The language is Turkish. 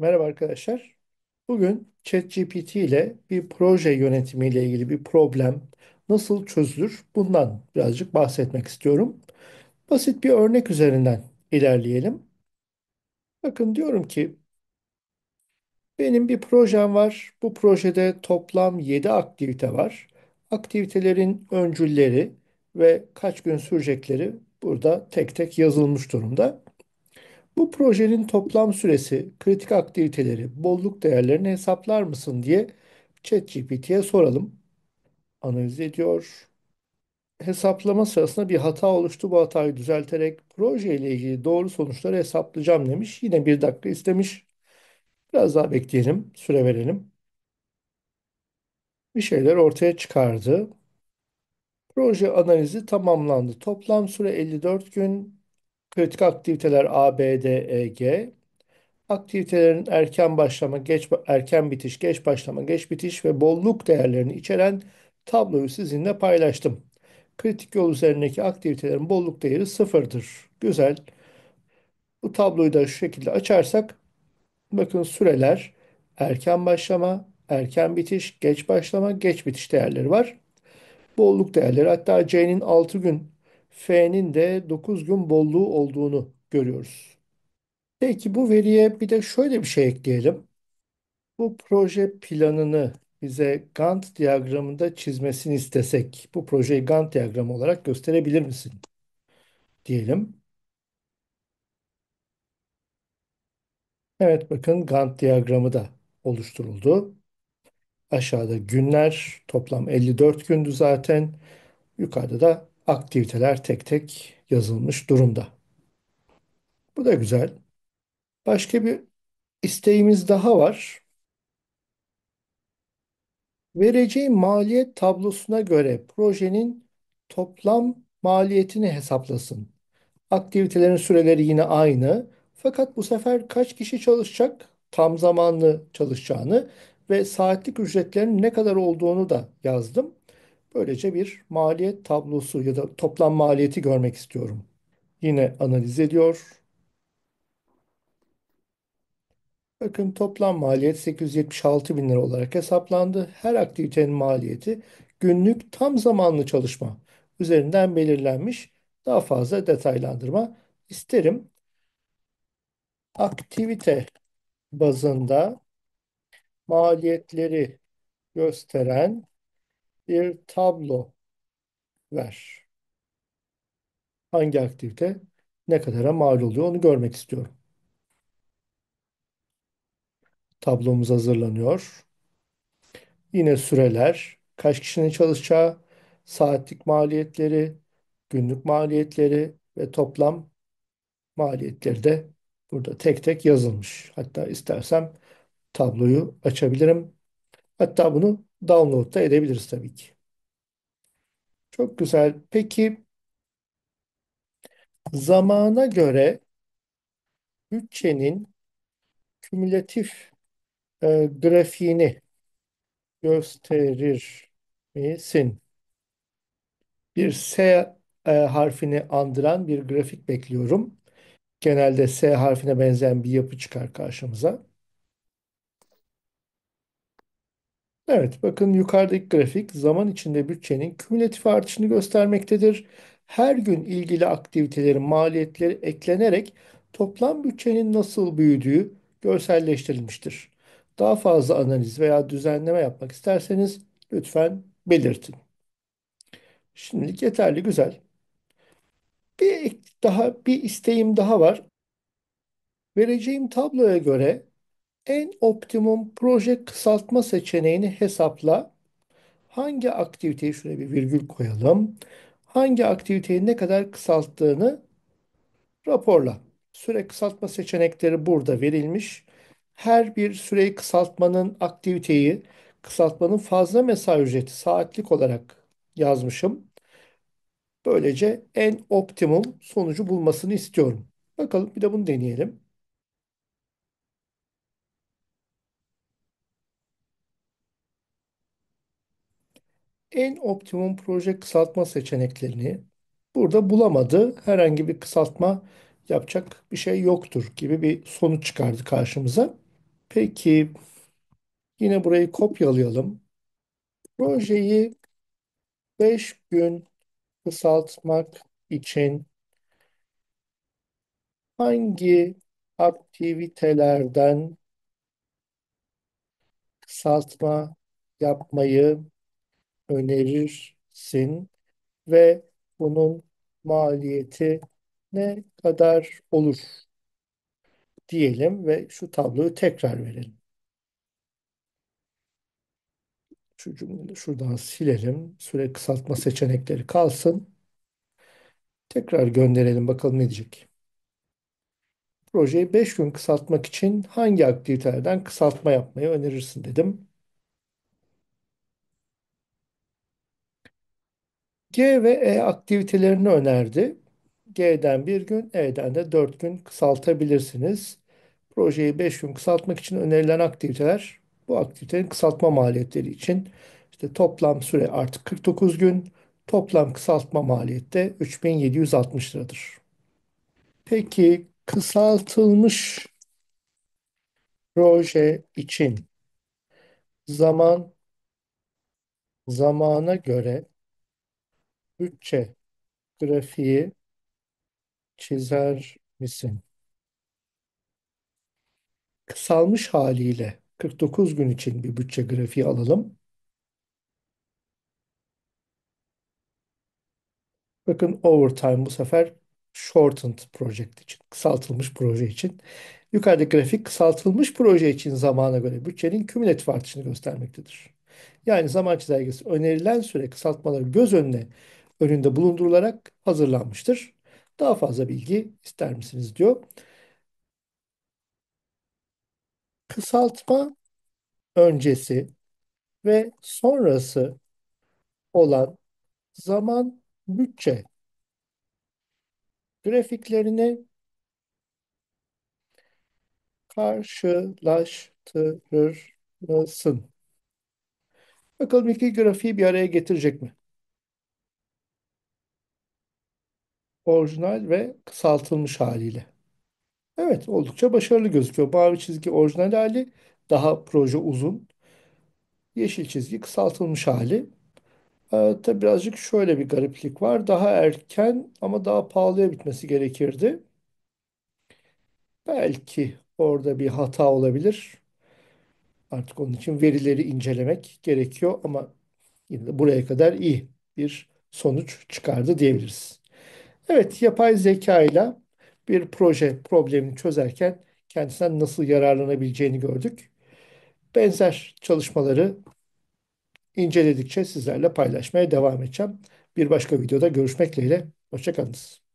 Merhaba arkadaşlar. Bugün ChatGPT ile bir proje yönetimi ile ilgili bir problem nasıl çözülür bundan birazcık bahsetmek istiyorum. Basit bir örnek üzerinden ilerleyelim. Bakın diyorum ki benim bir projem var. Bu projede toplam 7 aktivite var. Aktivitelerin öncülleri ve kaç gün sürecekleri burada tek tek yazılmış durumda. Bu projenin toplam süresi, kritik aktiviteleri, bolluk değerlerini hesaplar mısın diye ChatGPT'ye soralım. Analiz ediyor. Hesaplama sırasında bir hata oluştu. Bu hatayı düzelterek proje ilgili doğru sonuçları hesaplayacağım demiş. Yine bir dakika istemiş. Biraz daha bekleyelim, süre verelim. Bir şeyler ortaya çıkardı. Proje analizi tamamlandı. Toplam süre 54 gün. Kritik aktiviteler A, B, D, E, G. Aktivitelerin erken başlama, geç erken bitiş, geç başlama, geç bitiş ve bolluk değerlerini içeren tabloyu sizinle paylaştım. Kritik yol üzerindeki aktivitelerin bolluk değeri sıfırdır. Güzel. Bu tabloyu da şu şekilde açarsak bakın süreler erken başlama, erken bitiş, geç başlama, geç bitiş değerleri var. Bolluk değerleri hatta C'nin 6 gün F'nin de 9 gün bolluğu olduğunu görüyoruz. Peki bu veriye bir de şöyle bir şey ekleyelim. Bu proje planını bize Gantt diyagramında çizmesini istesek, bu projeyi Gantt diyagramı olarak gösterebilir misin? Diyelim. Evet bakın Gantt diyagramı da oluşturuldu. Aşağıda günler, toplam 54 gündü zaten. Yukarıda da aktiviteler tek tek yazılmış durumda. Bu da güzel. Başka bir isteğimiz daha var. Vereceği maliyet tablosuna göre projenin toplam maliyetini hesaplasın. Aktivitelerin süreleri yine aynı. Fakat bu sefer kaç kişi çalışacak, tam zamanlı çalışacağını ve saatlik ücretlerin ne kadar olduğunu da yazdım. Böylece bir maliyet tablosu ya da toplam maliyeti görmek istiyorum. Yine analiz ediyor. Bakın toplam maliyet 876 bin lira olarak hesaplandı. Her aktivitenin maliyeti günlük tam zamanlı çalışma üzerinden belirlenmiş. Daha fazla detaylandırma isterim. Aktivite bazında maliyetleri gösteren bir tablo ver. Hangi aktivite ne kadara mal oluyor onu görmek istiyorum. Tablomuz hazırlanıyor. Yine süreler, kaç kişinin çalışacağı, saatlik maliyetleri, günlük maliyetleri ve toplam maliyetleri de burada tek tek yazılmış. Hatta istersem tabloyu açabilirim. Hatta bunu download da edebiliriz tabii ki. Çok güzel. Peki zamana göre bütçenin kümülatif e, grafiğini gösterir misin? Bir S e, harfini andıran bir grafik bekliyorum. Genelde S harfine benzeyen bir yapı çıkar karşımıza. Evet, bakın yukarıdaki grafik zaman içinde bütçenin kümülatif artışını göstermektedir. Her gün ilgili aktivitelerin maliyetleri eklenerek toplam bütçenin nasıl büyüdüğü görselleştirilmiştir. Daha fazla analiz veya düzenleme yapmak isterseniz lütfen belirtin. Şimdilik yeterli, güzel. Bir daha bir isteğim daha var. Vereceğim tabloya göre en optimum proje kısaltma seçeneğini hesapla. Hangi aktiviteyi şuraya bir virgül koyalım. Hangi aktiviteyi ne kadar kısalttığını raporla. Süre kısaltma seçenekleri burada verilmiş. Her bir süreyi kısaltmanın aktiviteyi, kısaltmanın fazla mesai ücreti saatlik olarak yazmışım. Böylece en optimum sonucu bulmasını istiyorum. Bakalım bir de bunu deneyelim. en optimum proje kısaltma seçeneklerini burada bulamadı. Herhangi bir kısaltma yapacak bir şey yoktur gibi bir sonuç çıkardı karşımıza. Peki yine burayı kopyalayalım. Projeyi 5 gün kısaltmak için hangi aktivitelerden kısaltma yapmayı önerirsin ve bunun maliyeti ne kadar olur diyelim ve şu tabloyu tekrar verelim. Şu cümleyi şuradan silelim. Süre kısaltma seçenekleri kalsın. Tekrar gönderelim bakalım ne diyecek. Projeyi 5 gün kısaltmak için hangi aktivitelerden kısaltma yapmayı önerirsin dedim. G ve E aktivitelerini önerdi. G'den bir gün, E'den de dört gün kısaltabilirsiniz. Projeyi beş gün kısaltmak için önerilen aktiviteler bu aktivitenin kısaltma maliyetleri için işte toplam süre artık 49 gün, toplam kısaltma maliyeti de 3760 liradır. Peki kısaltılmış proje için zaman zamana göre Bütçe grafiği çizer misin? Kısalmış haliyle 49 gün için bir bütçe grafiği alalım. Bakın overtime bu sefer shortened project için, kısaltılmış proje için. Yukarıda grafik kısaltılmış proje için zamana göre bütçenin kümülatif artışını göstermektedir. Yani zaman çizelgesi önerilen süre kısaltmaları göz önüne önünde bulundurularak hazırlanmıştır. Daha fazla bilgi ister misiniz diyor. Kısaltma öncesi ve sonrası olan zaman bütçe grafiklerini karşılaştırır mısın? Bakalım iki grafiği bir araya getirecek mi? Orijinal ve kısaltılmış haliyle. Evet, oldukça başarılı gözüküyor. Mavi çizgi orijinal hali, daha proje uzun. Yeşil çizgi kısaltılmış hali. Ee, tabii birazcık şöyle bir gariplik var. Daha erken ama daha pahalıya bitmesi gerekirdi. Belki orada bir hata olabilir. Artık onun için verileri incelemek gerekiyor ama yine de buraya kadar iyi bir sonuç çıkardı diyebiliriz. Evet, yapay zeka ile bir proje problemini çözerken kendisinden nasıl yararlanabileceğini gördük. Benzer çalışmaları inceledikçe sizlerle paylaşmaya devam edeceğim. Bir başka videoda görüşmek dileğiyle. Hoşçakalınız.